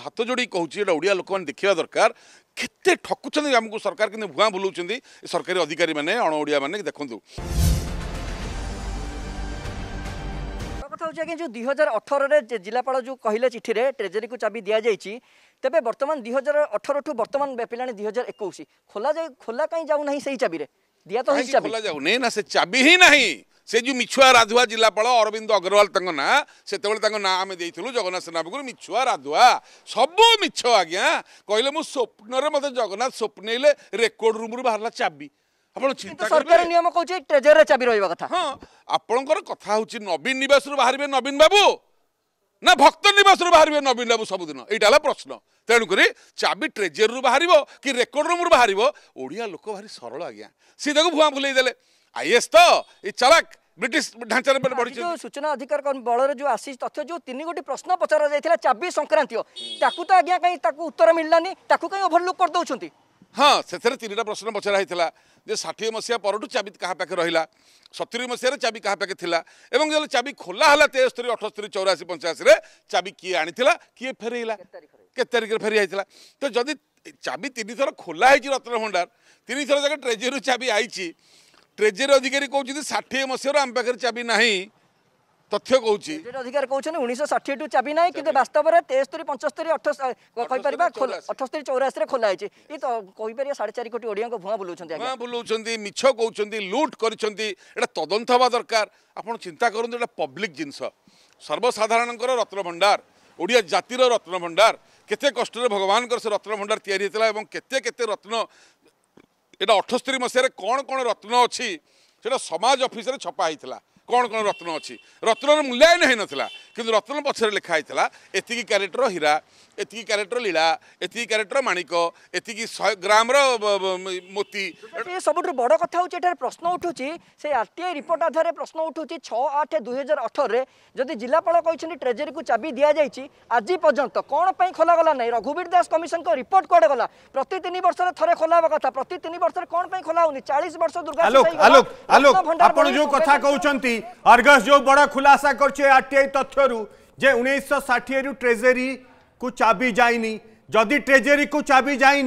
हाथ जोड़ी कहूँ ओडिया लोक मैंने देखा दरकार के ठकुंत आमको सरकार कि भुआ बुलाऊँ सरकारी अधिकारी मैंने अणओिया मैंने देखु कथा जो दुई हजार अठर में जिलापा जो कहले चिठी में ट्रेजरी को चाबी दि जाइए तेज बर्तमान दुई हजार अठर ठू बर्तमान व्यापिला दुई हजार एक खोला जा, खोला कहीं जाऊना से ही चाबी दि तो खोला ना से चाबी ही नहीं ସେ ଯେଉଁ ମିଛୁଆ ରାଧୁଆ ଜିଲ୍ଲାପାଳ ଅରବିନ୍ଦ ଅଗ୍ରୱାଲ ତାଙ୍କ ନାଁ ସେତେବେଳେ ତାଙ୍କ ନାଁ ଆମେ ଦେଇଥିଲୁ ଜଗନ୍ନାଥ ସେନାପତିରୁ ମିଛୁଆ ରାଧୁଆ ସବୁ ମିଛ ଆଜ୍ଞା କହିଲେ ମୁଁ ସ୍ୱପ୍ନରେ ମୋତେ ଜଗନ୍ନାଥ ସ୍ୱପ୍ନେଇଲେ ରେକର୍ଡ ରୁମ୍ରୁ ବାହାରିଲା ଚାବି ଆପଣ ଚିନ୍ତା ସରକାର ନିୟମ କହୁଛି ଟ୍ରେଜରରେ ଚାବି ରହିବା କଥା ହଁ ଆପଣଙ୍କର କଥା ହେଉଛି ନବୀନ ନିବାସରୁ ବାହାରିବେ ନବୀନ ବାବୁ ନା ଭକ୍ତ ନିବାସରୁ ବାହାରିବେ ନବୀନ ବାବୁ ସବୁଦିନ ଏଇଟା ହେଲା ପ୍ରଶ୍ନ ତେଣୁକରି ଚାବି ଟ୍ରେଜେରୀରୁ ବାହାରିବ କି ରେକର୍ଡ ରୁମ୍ରୁ ବାହାରିବ ଓଡ଼ିଆ ଲୋକ ଭାରି ସରଳ ଆଜ୍ଞା ସିଏ ତାକୁ ଭୁଆଁ ଭୁଲେଇ ଦେଲେ আইএস ତ এই চালাক ব্রিটিশ ଢାଞ୍ଚାରେ ବଢ଼ିଛନ୍ତି ସୂଚନା ଅଧିକାର ବଳରେ ଯେଉଁ ଆସିଛି ତଥ୍ୟ ଯେଉଁ ତିନି ଗୋଟି ପ୍ରଶ୍ନ ପଚରା ଯାଇଥିଲା ଚାବି ସଂକ୍ରାନ୍ତୀୟ ତାକୁ ତ ଆଜ୍ଞା କାହିଁ ତାକୁ ଉତ୍ତର ମିଳିଲାନି ତାକୁ କାହିଁ ଓଭରଲୁକ୍ କରିଦେଉଛନ୍ତି ହଁ ସେଥିରେ ତିନିଟା ପ୍ରଶ୍ନ ପଚରା ହେଇଥିଲା ଯେ ଷାଠିଏ ମସିହା ପରଠୁ ଚାବି କାହା ପାଖେ ରହିଲା ସତୁରି ମସିହାରେ ଚାବି କାହା ପାଖେ ଥିଲା ଏବଂ ଯେତେବେଳେ ଚାବି ଖୋଲା ହେଲା ତେସ୍ତରୀ ଅଠସ୍ତରୀ ଚଉରାଶୀ ପଞ୍ଚାଅଶୀରେ ଚାବି କିଏ ଆଣିଥିଲା କିଏ ଫେରେଇଲା କେତେ ତାରିଖରେ ଫେରି ଯାଇଥିଲା ତ ଯଦି ଚାବି ତିନିଥର ଖୋଲା ହେଇଛି ରତ୍ନଭଣ୍ଡାର ଭଣ୍ଡାର ତିନିଥର ଯାକ ଟ୍ରେଜେରୀରୁ ଚାବି ଆଇଛି ট্রেজেরি অধিকারী কৌছেন ষাঠিয়ে মশার আম পাখে চাবি না তথ্য কৌছি অধিকার কৌছেন উনিশশো ষাঠিয়ে টু চাবি না কিন্তু বাস্তবরে তেস্তরি পঞ্চস্তরি কইপারিবা অঠস্তরি চৌরাশিরে খোলা হয়েছে ই তো কইপারিবা সাড়ে চারি কোটি ওড়িয়া ভুয়া বুলাউছেন ভুয়া বুলাউছেন মিছ কৌছেন লুট করছেন এটা তদন্ত হওয়া দরকার আপনার চিন্তা করুন এটা পব্লিক জিনিস সর্বসাধারণকর রত্নভণ্ডার ওড়িয়া জাতির রত্নভণ্ডার কেতে কষ্টরে ভগবানকর সে রত্নভণ্ডার তৈরি হয়েছিল এবং কেতে কেতে রত্ন ଏଇଟା ଅଠସ୍ତରୀ ମସିହାରେ କ'ଣ କ'ଣ ରତ୍ନ ଅଛି ସେଇଟା ସମାଜ ଅଫିସରେ ଛପା ହେଇଥିଲା କ'ଣ କ'ଣ ରତ୍ନ ଅଛି ରତ୍ନର ମୂଲ୍ୟାୟନ ହୋଇନଥିଲା କିନ୍ତୁ ରତ୍ନ ପଛରେ ଲେଖା ହେଇଥିଲା ଏତିକି କ୍ୟାରେଟ୍ର ହୀରା ଏତିକି କ୍ୟାରେଟ୍ର ଲୀଳା ଏତିକି କ୍ୟାରେଟ୍ର ମାଣିକ ଏତିକି ଶହେ ଗ୍ରାମର ମୋତି ସବୁଠୁ ବଡ଼ କଥା ହେଉଛି ଏଠାରେ ପ୍ରଶ୍ନ ଉଠୁଛି ସେ ଆର୍ ଟି ଆଇ ରିପୋର୍ଟ ଆଧାରରେ ପ୍ରଶ୍ନ ଉଠୁଛି ଛଅ ଆଠ ଦୁଇ ହଜାର ଅଠରରେ ଯଦି ଜିଲ୍ଲାପାଳ କହିଛନ୍ତି ଟ୍ରେଜେରୀକୁ ଚାବି ଦିଆଯାଇଛି ଆଜି ପର୍ଯ୍ୟନ୍ତ କ'ଣ ପାଇଁ ଖୋଲାଗଲା ନାହିଁ ରଘୁବୀର ଦାସ କମିଶନଙ୍କ ରିପୋର୍ଟ କୁଆଡ଼େ ଗଲା ପ୍ରତି ତିନି ବର୍ଷରେ ଥରେ ଖୋଲା ହେବା କଥା ପ୍ରତି ତିନି ବର୍ଷରେ କ'ଣ ପାଇଁ ଖୋଲା ହେଉନି ଚାଳିଶ ବର୍ଷ ଦୁର୍ଗା ଆପଣ ଯେଉଁ କଥା କହୁଛନ୍ତି अर्गस जो बड़ खुलासा करआई तथ्य रु उन्नीस षाठी ट्रेजेरी को चाबी जाए जदि ट्रेजेरी को चाबी जाए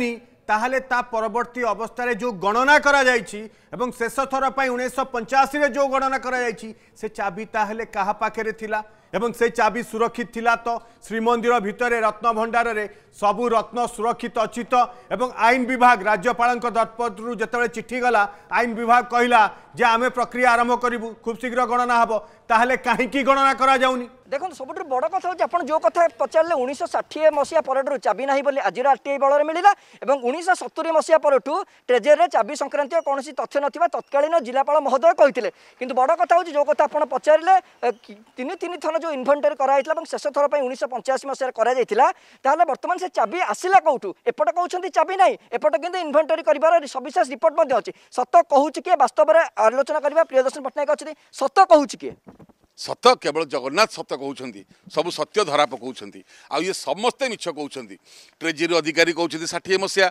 তাহলে তা পরবর্তী অবস্থায় যে গণনা করা যাইছি এবং শেষ থর পাই উনিশশো পঞ্চাশে যে গণনা করা যাই সে চাবি তাহলে কাহা পাখে লা এবং সেই চাবি সুরক্ষিত লা তো শ্রীমন্দির ভিতরে রত্নভণ্ডারে সবু রত্ন সুরক্ষিত অছি তো এবং আইন বিভাগ রাজ্যপাল দরপত্রু যেতবে চিঠি গলা আইন বিভাগ কহিলা যে আমি প্রক্রিয়া আরম্ভ করবু খুব শীঘ্র গণনা হব তাহলে কাহিকি গণনা করা যাওনি দেখুন সবুঠু বড় কথা হচ্ছে আপনার যে কথা পচারে উনিশশো ষাঠিয়ে মশিয়া পরঠু চাবি না বলে আজির আরটিআই বলরে মিলা এবং উনিশশো সতুরি মশিয়া পরঠু ট্রেজেরিরে চাবি সংক্রান্তীয় কৌশি তথ্য নথিবা তৎকালীন জেলাপাল মহোদয় কে কিন্তু বড় কথা হচ্ছে যে কথা আপনার পচারে তিন তিন থর যে ইনভেন্টরি করা হয়েছিল এবং শেষ থর উনিশশো ଉଣେଇଶହ ପଞ୍ଚାଅଶୀ ମସିହାରେ କରାଯାଇଥିଲା ତାହେଲେ ବର୍ତ୍ତମାନ ସେ ଚାବି ଆସିଲା କେଉଁଠୁ ଏପଟ କହୁଛନ୍ତି ଚାବି ନାହିଁ ଏପଟ କିନ୍ତୁ ଇନଭେଣ୍ଟରୀ କରିବାର ସବିଶେଷ ରିପୋର୍ଟ ମଧ୍ୟ ଅଛି ସତ କହୁଛି କିଏ ବାସ୍ତବରେ ଆଲୋଚନା କରିବା ପ୍ରିୟଦର୍ଶନ ପଟ୍ଟନାୟକ ଅଛନ୍ତି ସତ କହୁଛି କିଏ ସତ କେବଳ ଜଗନ୍ନାଥ ସତ କହୁଛନ୍ତି ସବୁ ସତ୍ୟ ଧରା ପକାଉଛନ୍ତି ଆଉ ଇଏ ସମସ୍ତେ ମିଛ କହୁଛନ୍ତି ଟ୍ରେଜେରୀ ଅଧିକାରୀ କହୁଛନ୍ତି ଷାଠିଏ ମସିହା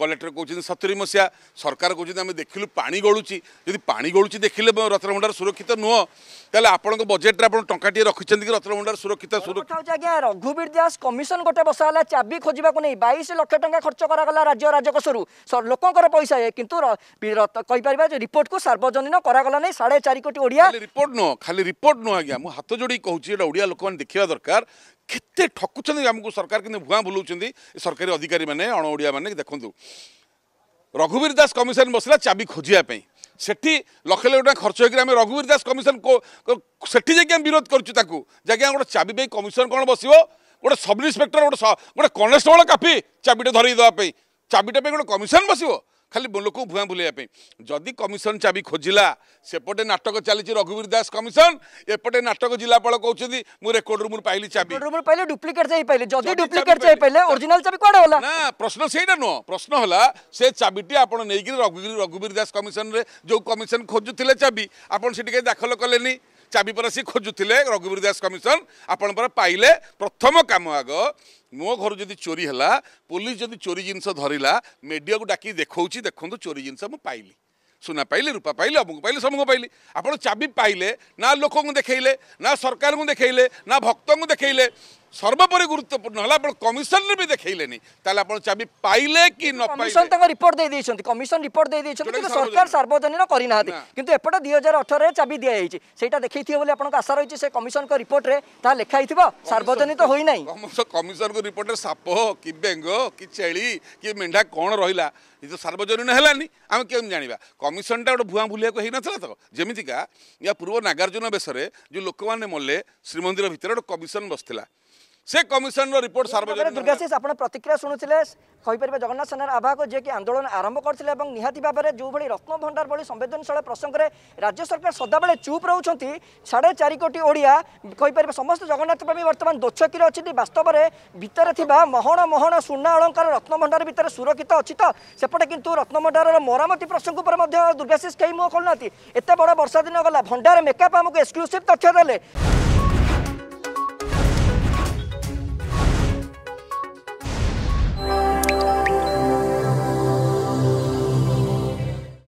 କଲେକ୍ଟର କହୁଛନ୍ତି ସତୁରି ମସିହା ସରକାର କହୁଛନ୍ତି ଆମେ ଦେଖିଲୁ ପାଣି ଗଳୁଛି ଯଦି ପାଣି ଗଳୁଛି ଦେଖିଲେ ରତ୍ନଭଣ୍ଡାର ସୁରକ୍ଷିତ ନୁହଁ ତାହେଲେ ଆପଣଙ୍କ ବଜେଟ୍ରେ ଆପଣ ଟଙ୍କାଟିଏ ରଖିଛନ୍ତି କି ରତ୍ନଭଣ୍ଡାର ସୁରକ୍ଷିତ ସୁରକ୍ଷିତ ଆଜ୍ଞା ରଘୁବୀର ଦାସ କମିଶନ ଗୋଟେ ବସା ହେଲା ଚାବି ଖୋଜିବାକୁ ନେଇ ବାଇଶ ଲକ୍ଷ ଟଙ୍କା ଖର୍ଚ୍ଚ କରାଗଲା ରାଜ୍ୟ ରାଜକୋଷରୁ ଲୋକଙ୍କର ପଇସା ଏ କିନ୍ତୁ କହିପାରିବା ଯେ ରିପୋର୍ଟକୁ ସାର୍ବଜନୀନ କରାଗଲା ନାହିଁ ସାଢ଼େ ଚାରି କୋଟି ଓଡ଼ିଆ ରିପୋର୍ଟ ନୁହଁ ଖାଲି ରିପୋର୍ଟ ନୁହଁ ଆଜ୍ଞା ମୁଁ ହାତ ଯୋଡ଼ି କହୁଛି ଏଇଟା ଓଡ଼ିଆ ଲୋକମାନେ ଦେଖିବା ଦରକାର କେତେ ଠକୁଛନ୍ତି ଆମକୁ ସରକାର କେମିତି ଭୁଆଁ ବୁଲାଉଛନ୍ତି ଏ ସରକାରୀ ଅଧିକାରୀମାନେ ଅଣ ଓଡ଼ିଆମାନେ ଦେଖନ୍ତୁ ରଘୁବୀର ଦାସ କମିଶନ ବସିଲା ଚାବି ଖୋଜିବା ପାଇଁ ସେଠି ଲକ୍ଷ ଲକ୍ଷ ଟଙ୍କା ଖର୍ଚ୍ଚ ହୋଇକି ଆମେ ରଘୁବୀର ଦାସ କମିଶନ ସେଠି ଯାଇକି ଆମେ ବିରୋଧ କରୁଛୁ ତାକୁ ଯାଇକି ଆମେ ଗୋଟେ ଚାବି ପାଇଁ କମିଶନ କ'ଣ ବସିବ ଗୋଟେ ସବ୍ ଇନ୍ସପେକ୍ଟର ଗୋଟେ ଗୋଟେ କନେଷ୍ଟବଳ କାଫି ଚାବିଟେ ଧରେଇ ଦେବା ପାଇଁ ଚାବିଟା ପାଇଁ ଗୋଟେ କମିଶନ ବସିବ ଖାଲି ଲୋକଙ୍କୁ ଭୁଆଁ ବୁଲେଇବା ପାଇଁ ଯଦି କମିଶନ ଚାବି ଖୋଜିଲା ସେପଟେ ନାଟକ ଚାଲିଛି ରଘୁବୀର ଦାସ କମିଶନ ଏପଟେ ନାଟକ ଜିଲ୍ଲାପାଳ କହୁଛନ୍ତି ମୁଁ ରେକର୍ଡ ରୁମରୁ ପାଇଲି ଚାବି ପାଇଲେ ଡୁପ୍ଲିକେଟ୍ ଯାଇ ପାଇଲେ ଯଦି ଡୁପ୍ଲିକେଟ୍ ଯାଇ ପାଇଲେ ଅରିଜିନାଲ ଚାବି କୁଆଡ଼େ ଗଲା ନା ପ୍ରଶ୍ନ ସେଇଟା ନୁହଁ ପ୍ରଶ୍ନ ହେଲା ସେ ଚାବିଟି ଆପଣ ନେଇକିରି ରଘୁବୀର ରଘୁବୀର ଦାସ କମିଶନରେ ଯେଉଁ କମିଶନ ଖୋଜୁଥିଲେ ଚାବି ଆପଣ ସେଠି କାହିଁ ଦାଖଲ କଲେନି চাবিপর সি খোঁজুলে রঘুবীর দাস কমিশন আপনার পাইলে প্রথম কাম আগ মো ঘর যদি চোরি হল পুলিশ যদি চোরি জিনিস ধরিলা মিডিয়াকে ডাকি দেখছি দেখুন চোরি জিনিস মু পাইলি ସୁନା ପାଇଲେ রূপা ପାଇଲେ অমুক ପାଇଲେ ସମୁକ ପାଇଲେ আপনার চাবি পাইলে না লোক ଦେଖେଇଲେ না সরকার ଦେଖେଇଲେ না ভক্ত ଦେଖେଇଲେ সর্বোপরি গুরুত্বপূর্ণ হল আপনার কমিশনরে বি দেখাইলেনি তাহলে আপনার চাবি পাইলে কি ন কমিশন তাঙ্ক রিপোর্ট দেই দিয়েছেন কমিশন রিপোর্ট দেই দিয়েছেন কিন্তু সরকার সার্বজনীন করি না কিন্তু এপটে দুই হাজার অঠরের চাবি দিয়া হয়েছে সেইটা দেখাইথিবে বলে আপনার আশা রয়েছে সে কমিশন রিপোর্টরে তাহা লেখা হইথিব সার্বজনীন তো হই নাই কমিশন রিপোর্টরে সাপ কি বেঙ্গ কি চেলি কি মেন্ঢা কোন রহিলা ଏ ତ ସାର୍ବଜନୀନ ହେଲାନି ଆମେ କେମିତି ଜାଣିବା କମିଶନଟା ଗୋଟେ ଭୁଆଁ ଭୁଲିଆକୁ ହେଇନଥିଲା ତ ଯେମିତିକା ୟା ପୂର୍ବ ନାଗାର୍ଜୁନ ବେଶରେ ଯେଉଁ ଲୋକମାନେ ମଲେ ଶ୍ରୀମନ୍ଦିର ଭିତରେ ଗୋଟେ କମିଶନ ବସିଥିଲା সে কমিশনর রিপোর্ট সার্বজনীন দুর্গাশিষ আপনার প্রতিক্রিয়া শুণুলে কইপারে জগন্নাথ সেনার আবাহক যিনি আন্দোলন আরম্ভ করলে এবং নিহতি ভাবে যেভাবে রত্নভণ্ডার ভি সংবেদনশীল প্রসঙ্গে রাজ্য সরকার সদাবেলে চুপ রুচার সাড়ে চারি কোটি ওড়িয়া কইপারে সমস্ত জগন্নাথ প্রেমী বর্তমান দোচ্ছকিরে অনেক বাস্তবরে ভিতরে থাকা মহণ মহণ সুনা অলঙ্কার রত্নভণ্ডার ভিতরে সুরক্ষিত অছি তো সেপটে কিন্তু রত্নভণ্ডারের মরামতি প্রসঙ্গ উপরে দুর্গাশিষ কেই মুহ খোলু না এত বড় বর্ষা দিন গলা ভণ্ডার মেকআপ আমাকে এক্সক্লুসিভ তথ্য দেলে